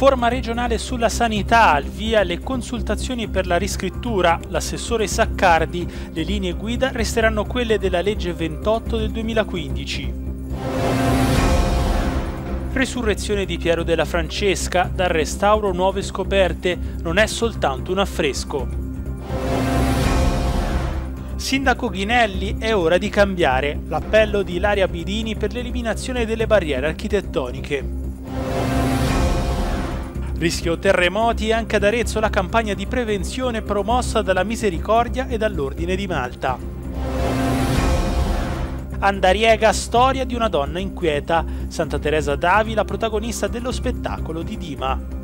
Riforma regionale sulla sanità, al via le consultazioni per la riscrittura, l'assessore Saccardi, le linee guida resteranno quelle della legge 28 del 2015. Resurrezione di Piero della Francesca, dal restauro nuove scoperte, non è soltanto un affresco. Sindaco Ghinelli, è ora di cambiare. L'appello di Ilaria Bidini per l'eliminazione delle barriere architettoniche. Rischio terremoti anche ad Arezzo la campagna di prevenzione promossa dalla Misericordia e dall'Ordine di Malta. Andariega storia di una donna inquieta, Santa Teresa Davi la protagonista dello spettacolo di Dima.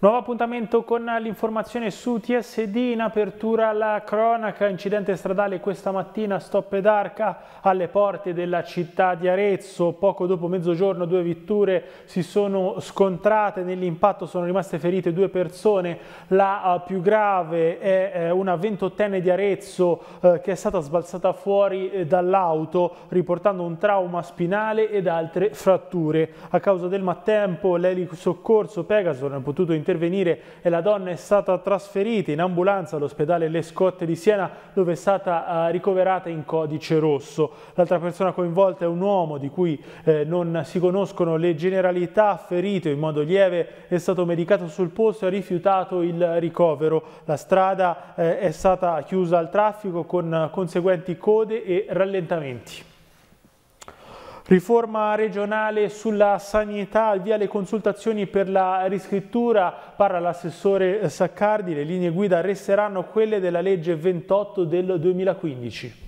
Nuovo appuntamento con l'informazione su TSD, in apertura alla cronaca, incidente stradale questa mattina, stop ed arca alle porte della città di Arezzo, poco dopo mezzogiorno due vetture si sono scontrate, nell'impatto sono rimaste ferite due persone, la eh, più grave è eh, una ventottenne di Arezzo eh, che è stata sbalzata fuori dall'auto riportando un trauma spinale ed altre fratture. A causa del mattempo l'elicosoccorso Pegaso non è potuto intervenire intervenire e la donna è stata trasferita in ambulanza all'ospedale Lescotte di Siena dove è stata eh, ricoverata in codice rosso. L'altra persona coinvolta è un uomo di cui eh, non si conoscono le generalità, ferito in modo lieve, è stato medicato sul posto e ha rifiutato il ricovero. La strada eh, è stata chiusa al traffico con conseguenti code e rallentamenti. Riforma regionale sulla sanità, via le consultazioni per la riscrittura, parla l'assessore Saccardi, le linee guida resteranno quelle della legge 28 del 2015.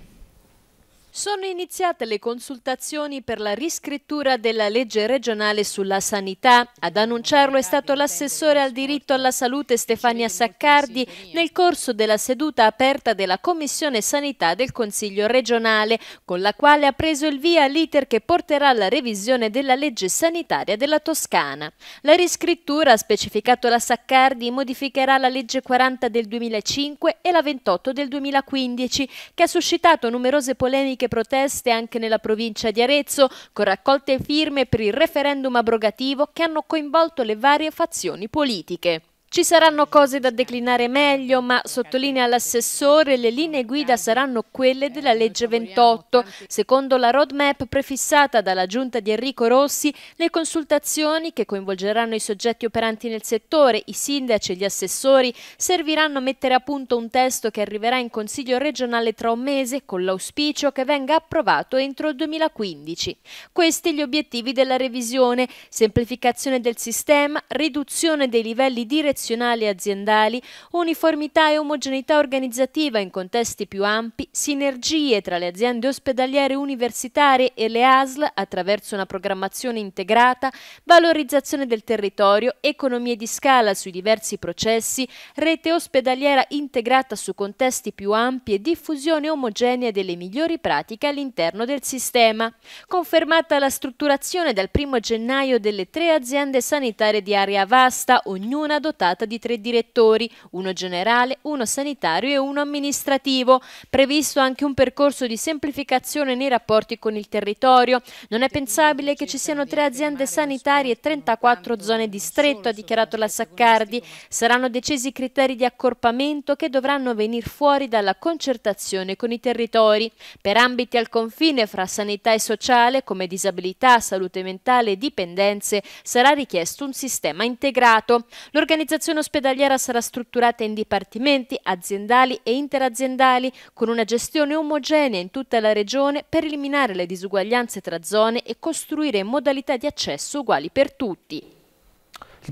Sono iniziate le consultazioni per la riscrittura della legge regionale sulla sanità. Ad annunciarlo è stato l'assessore al diritto alla salute Stefania Saccardi nel corso della seduta aperta della Commissione Sanità del Consiglio regionale, con la quale ha preso il via l'iter che porterà alla revisione della legge sanitaria della Toscana. La riscrittura, ha specificato la Saccardi, modificherà la legge 40 del 2005 e la 28 del 2015, che ha suscitato numerose polemiche anche proteste anche nella provincia di Arezzo con raccolte firme per il referendum abrogativo che hanno coinvolto le varie fazioni politiche. Ci saranno cose da declinare meglio, ma sottolinea l'assessore, le linee guida saranno quelle della legge 28. Secondo la roadmap prefissata dalla giunta di Enrico Rossi, le consultazioni che coinvolgeranno i soggetti operanti nel settore, i sindaci e gli assessori, serviranno a mettere a punto un testo che arriverà in Consiglio regionale tra un mese con l'auspicio che venga approvato entro il 2015. Questi gli obiettivi della revisione, semplificazione del sistema, riduzione dei livelli direzionali professionali e aziendali, uniformità e omogeneità organizzativa in contesti più ampi, sinergie tra le aziende ospedaliere universitarie e le ASL attraverso una programmazione integrata, valorizzazione del territorio, economie di scala sui diversi processi, rete ospedaliera integrata su contesti più ampi e diffusione omogenea delle migliori pratiche all'interno del sistema. Confermata la strutturazione dal 1 gennaio delle tre aziende sanitarie di area vasta, ognuna dotata dotata di tre direttori, uno generale, uno sanitario e uno amministrativo. Previsto anche un percorso di semplificazione nei rapporti con il territorio. Non è pensabile che ci siano tre aziende sanitarie e 34 zone distretto, ha dichiarato la Saccardi. Saranno decisi criteri di accorpamento che dovranno venire fuori dalla concertazione con i territori. Per ambiti al confine fra sanità e sociale, come disabilità, salute mentale e dipendenze, sarà richiesto un sistema integrato. L'organizzazione L'organizzazione ospedaliera sarà strutturata in dipartimenti aziendali e interaziendali con una gestione omogenea in tutta la regione per eliminare le disuguaglianze tra zone e costruire modalità di accesso uguali per tutti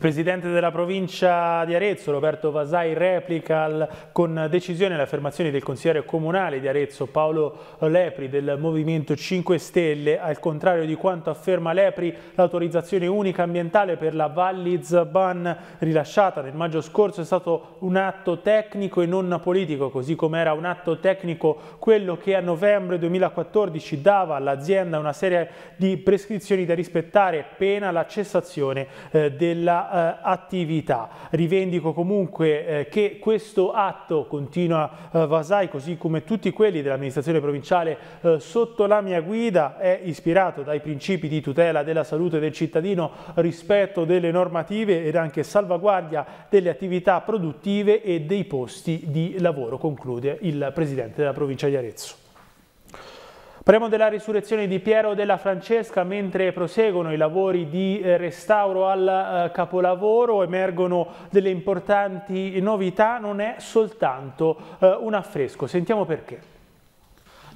presidente della provincia di Arezzo, Roberto Vasai, replica con decisione le affermazioni del consigliere comunale di Arezzo, Paolo Lepri, del Movimento 5 Stelle. Al contrario di quanto afferma Lepri, l'autorizzazione unica ambientale per la Valliz Ban rilasciata nel maggio scorso è stato un atto tecnico e non politico, così come era un atto tecnico quello che a novembre 2014 dava all'azienda una serie di prescrizioni da rispettare, pena la cessazione eh, della eh, attività. Rivendico comunque eh, che questo atto, continua eh, Vasai, così come tutti quelli dell'amministrazione provinciale eh, sotto la mia guida, è ispirato dai principi di tutela della salute del cittadino, rispetto delle normative ed anche salvaguardia delle attività produttive e dei posti di lavoro, conclude il Presidente della provincia di Arezzo. Parliamo della risurrezione di Piero della Francesca, mentre proseguono i lavori di eh, restauro al eh, capolavoro, emergono delle importanti novità, non è soltanto eh, un affresco, sentiamo perché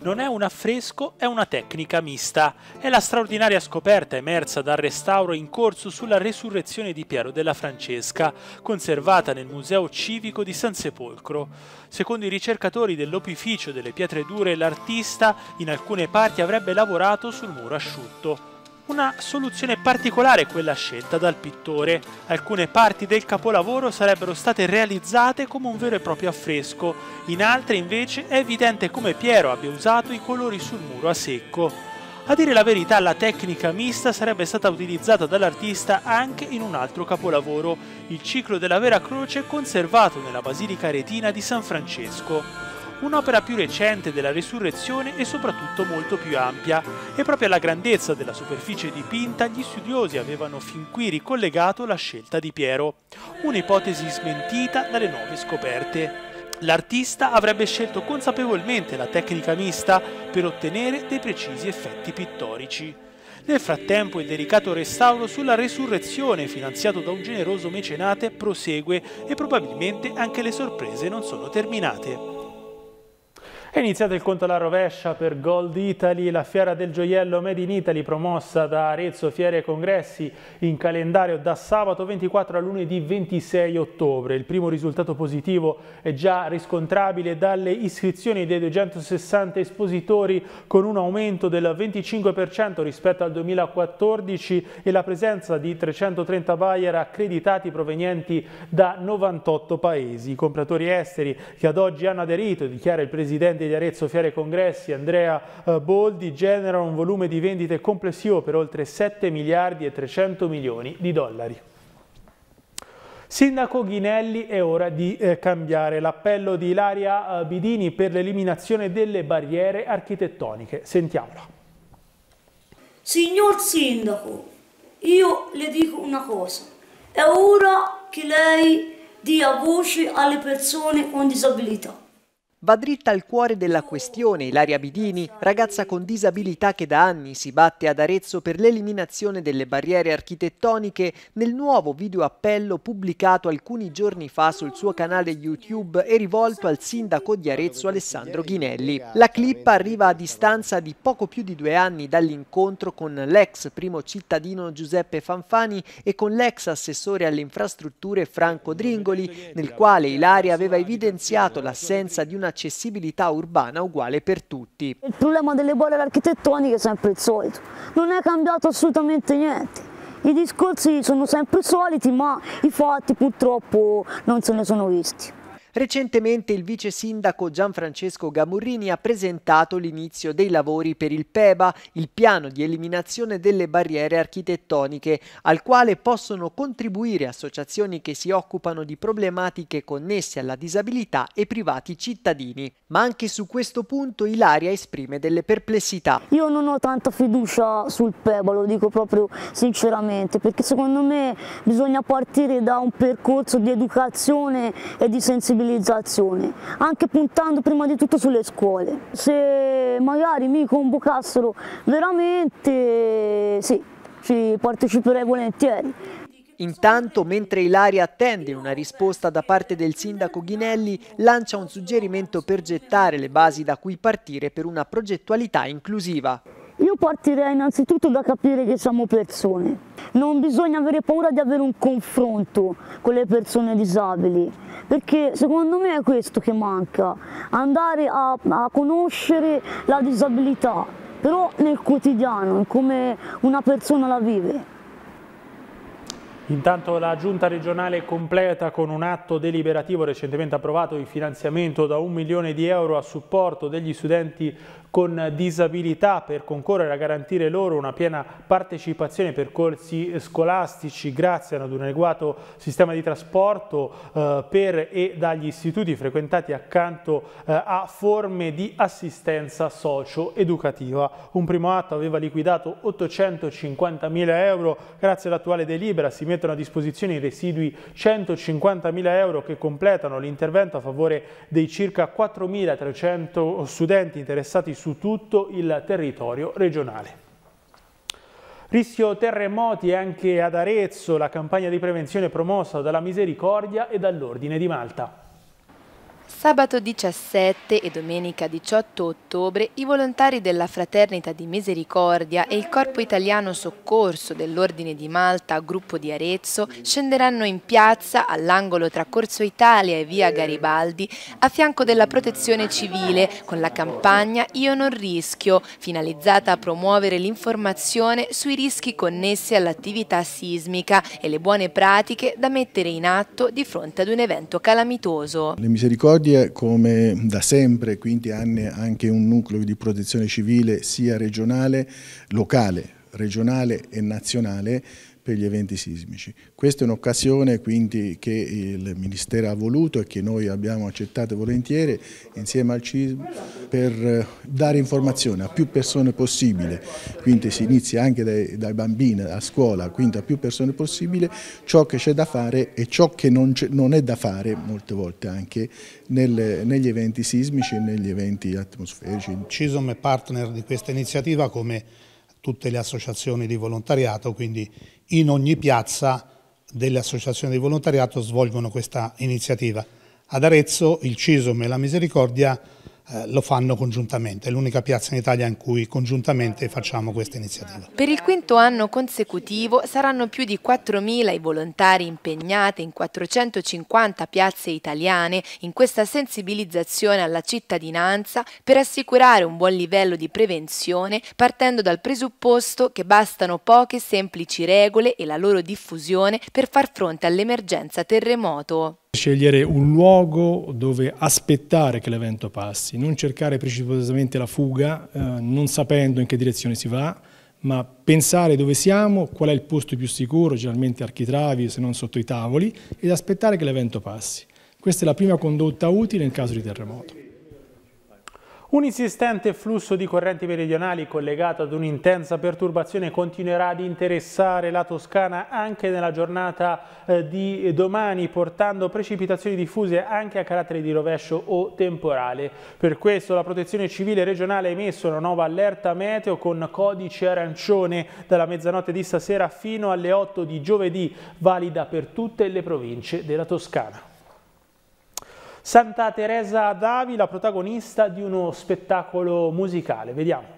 non è un affresco, è una tecnica mista. È la straordinaria scoperta emersa dal restauro in corso sulla resurrezione di Piero della Francesca, conservata nel Museo Civico di San Sepolcro. Secondo i ricercatori dell'opificio delle pietre dure, l'artista in alcune parti avrebbe lavorato sul muro asciutto. Una soluzione particolare è quella scelta dal pittore. Alcune parti del capolavoro sarebbero state realizzate come un vero e proprio affresco, in altre invece è evidente come Piero abbia usato i colori sul muro a secco. A dire la verità la tecnica mista sarebbe stata utilizzata dall'artista anche in un altro capolavoro, il ciclo della Vera Croce conservato nella Basilica Retina di San Francesco un'opera più recente della Risurrezione e soprattutto molto più ampia, e proprio alla grandezza della superficie dipinta gli studiosi avevano fin qui ricollegato la scelta di Piero, un'ipotesi smentita dalle nuove scoperte. L'artista avrebbe scelto consapevolmente la tecnica mista per ottenere dei precisi effetti pittorici. Nel frattempo il delicato restauro sulla resurrezione finanziato da un generoso mecenate prosegue e probabilmente anche le sorprese non sono terminate. È iniziato il conto alla rovescia per Gold Italy, la fiera del gioiello Made in Italy promossa da Arezzo Fiere e Congressi in calendario da sabato 24 a lunedì 26 ottobre. Il primo risultato positivo è già riscontrabile dalle iscrizioni dei 260 espositori con un aumento del 25% rispetto al 2014 e la presenza di 330 buyer accreditati provenienti da 98 paesi. I compratori esteri che ad oggi hanno aderito, dichiara il Presidente aziende di Arezzo Fiere Congressi, Andrea eh, Boldi, generano un volume di vendite complessivo per oltre 7 miliardi e 300 milioni di dollari. Sindaco Ghinelli è ora di eh, cambiare l'appello di Ilaria eh, Bidini per l'eliminazione delle barriere architettoniche. Sentiamola. Signor Sindaco, io le dico una cosa. È ora che lei dia voce alle persone con disabilità. Va dritta al cuore della questione Ilaria Bidini, ragazza con disabilità che da anni si batte ad Arezzo per l'eliminazione delle barriere architettoniche nel nuovo video appello pubblicato alcuni giorni fa sul suo canale YouTube e rivolto al sindaco di Arezzo Alessandro Ghinelli. La clip arriva a distanza di poco più di due anni dall'incontro con l'ex primo cittadino Giuseppe Fanfani e con l'ex assessore alle infrastrutture Franco Dringoli, nel quale Ilaria aveva evidenziato l'assenza di una un'accessibilità urbana uguale per tutti. Il problema delle barriere architettoniche è sempre il solito, non è cambiato assolutamente niente. I discorsi sono sempre soliti ma i fatti purtroppo non se ne sono visti. Recentemente il vice sindaco Gianfrancesco Gamurrini ha presentato l'inizio dei lavori per il PEBA, il piano di eliminazione delle barriere architettoniche, al quale possono contribuire associazioni che si occupano di problematiche connesse alla disabilità e privati cittadini. Ma anche su questo punto Ilaria esprime delle perplessità. Io non ho tanta fiducia sul PEBA, lo dico proprio sinceramente, perché secondo me bisogna partire da un percorso di educazione e di sensibilità sensibilizzazione, anche puntando prima di tutto sulle scuole. Se magari mi convocassero veramente, sì, ci parteciperei volentieri. Intanto, mentre Ilaria attende una risposta da parte del sindaco Ghinelli, lancia un suggerimento per gettare le basi da cui partire per una progettualità inclusiva. Io partirei innanzitutto da capire che siamo persone. Non bisogna avere paura di avere un confronto con le persone disabili, perché secondo me è questo che manca, andare a, a conoscere la disabilità, però nel quotidiano, in come una persona la vive. Intanto la Giunta regionale completa con un atto deliberativo recentemente approvato di finanziamento da un milione di euro a supporto degli studenti con disabilità per concorrere a garantire loro una piena partecipazione ai percorsi scolastici grazie ad un adeguato sistema di trasporto eh, per e dagli istituti frequentati accanto eh, a forme di assistenza socio-educativa. Un primo atto aveva liquidato 850.000 euro, grazie all'attuale delibera si mettono a disposizione i residui 150.000 euro che completano l'intervento a favore dei circa 4.300 studenti interessati su su tutto il territorio regionale. Rischio terremoti anche ad Arezzo, la campagna di prevenzione promossa dalla Misericordia e dall'Ordine di Malta. Sabato 17 e domenica 18 ottobre i volontari della Fraternita di Misericordia e il Corpo Italiano Soccorso dell'Ordine di Malta, gruppo di Arezzo, scenderanno in piazza all'angolo tra Corso Italia e via Garibaldi a fianco della protezione civile con la campagna Io non rischio, finalizzata a promuovere l'informazione sui rischi connessi all'attività sismica e le buone pratiche da mettere in atto di fronte ad un evento calamitoso. Le misericordia Lodi come da sempre, 15 anni, anche un nucleo di protezione civile sia regionale, locale, regionale e nazionale per gli eventi sismici. Questa è un'occasione quindi che il Ministero ha voluto e che noi abbiamo accettato volentieri insieme al CISM per eh, dare informazione a più persone possibile, quindi si inizia anche dai, dai bambini a scuola, quindi a più persone possibile ciò che c'è da fare e ciò che non, è, non è da fare molte volte anche nel, negli eventi sismici e negli eventi atmosferici. CISOM è partner di questa iniziativa come tutte le associazioni di volontariato, quindi in ogni piazza delle associazioni di volontariato svolgono questa iniziativa. Ad Arezzo il CISOM e la Misericordia eh, lo fanno congiuntamente, è l'unica piazza in Italia in cui congiuntamente facciamo questa iniziativa. Per il quinto anno consecutivo saranno più di 4.000 i volontari impegnati in 450 piazze italiane in questa sensibilizzazione alla cittadinanza per assicurare un buon livello di prevenzione partendo dal presupposto che bastano poche semplici regole e la loro diffusione per far fronte all'emergenza terremoto. Scegliere un luogo dove aspettare che l'evento passi, non cercare precipitosamente la fuga, eh, non sapendo in che direzione si va, ma pensare dove siamo, qual è il posto più sicuro, generalmente architravi se non sotto i tavoli, ed aspettare che l'evento passi. Questa è la prima condotta utile in caso di terremoto. Un insistente flusso di correnti meridionali collegato ad un'intensa perturbazione continuerà ad interessare la Toscana anche nella giornata eh, di domani, portando precipitazioni diffuse anche a carattere di rovescio o temporale. Per questo la Protezione Civile regionale ha emesso una nuova allerta meteo con codice arancione dalla mezzanotte di stasera fino alle 8 di giovedì, valida per tutte le province della Toscana. Santa Teresa Davi, la protagonista di uno spettacolo musicale. Vediamo.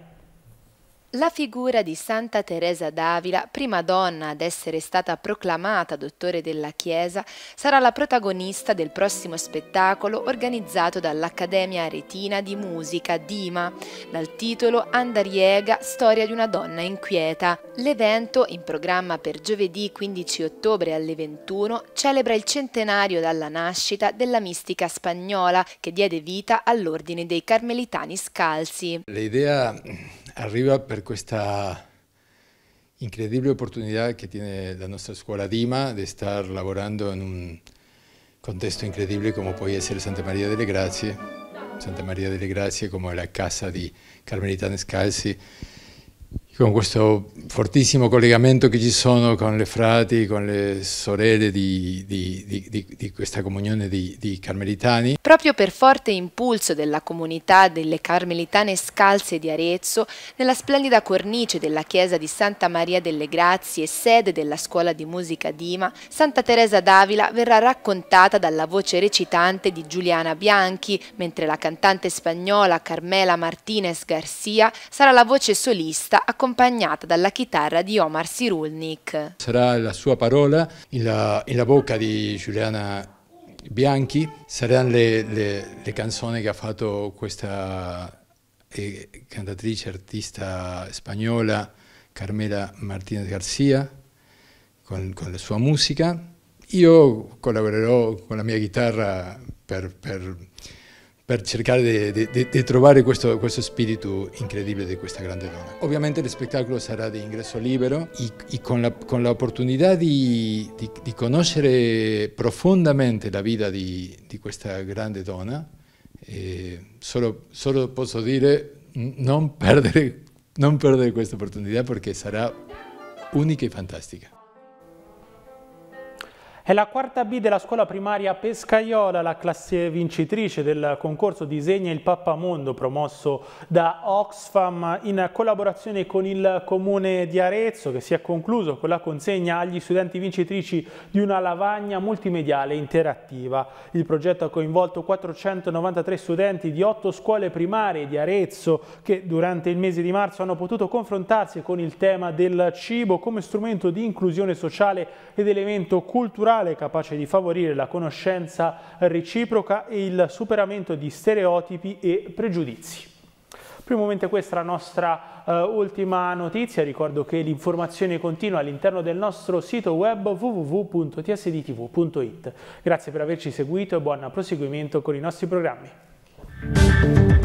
La figura di Santa Teresa d'Avila, prima donna ad essere stata proclamata dottore della Chiesa, sarà la protagonista del prossimo spettacolo organizzato dall'Accademia Aretina di Musica Dima, dal titolo Andariega, storia di una donna inquieta. L'evento, in programma per giovedì 15 ottobre alle 21, celebra il centenario dalla nascita della mistica spagnola che diede vita all'ordine dei Carmelitani Scalzi. L'idea arriba por esta increíble oportunidad que tiene la nuestra Escuela Dima de estar laborando en un contexto increíble como puede ser Santa Maria delle Grazie. Santa Maria delle Grazie como la casa de Carmelita calzi. con questo fortissimo collegamento che ci sono con le frati, con le sorelle di, di, di, di questa comunione di, carmelitani. Proprio per forte impulso della comunità delle carmelitane scalze di Arezzo, nella splendida cornice della chiesa di Santa Maria delle Grazie, sede della scuola di musica Dima, Santa Teresa d'Avila verrà raccontata dalla voce recitante di Giuliana Bianchi, mentre la cantante spagnola Carmela Martinez Garcia sarà la voce solista a accompagnata dalla chitarra di Omar Sirulnik. Sarà la sua parola in la, in la bocca di Giuliana Bianchi, saranno le, le, le canzoni che ha fatto questa eh, cantatrice, artista spagnola Carmela Martínez García con, con la sua musica. Io collaborerò con la mia chitarra per, per per cercare di, trovare questo, questo, spirito incredibile di questa grande donna. Ovviamente lo spettacolo sarà di ingresso libero e, e con, l'opportunità di, di, di, conoscere profondamente la vita di, di questa grande donna, eh, solo, solo, posso dire non perdere, non perdere questa opportunità perché sarà unica e fantastica. È la quarta B della scuola primaria Pescaiola, la classe vincitrice del concorso Disegna il Pappamondo promosso da Oxfam in collaborazione con il comune di Arezzo che si è concluso con la consegna agli studenti vincitrici di una lavagna multimediale interattiva. Il progetto ha coinvolto 493 studenti di 8 scuole primarie di Arezzo che durante il mese di marzo hanno potuto confrontarsi con il tema del cibo come strumento di inclusione sociale ed elemento culturale culturale capace di favorire la conoscenza reciproca e il superamento di stereotipi e pregiudizi. Primo questa è la nostra uh, ultima notizia, ricordo che l'informazione continua all'interno del nostro sito web www.tsdtv.it. Grazie per averci seguito e buon proseguimento con i nostri programmi.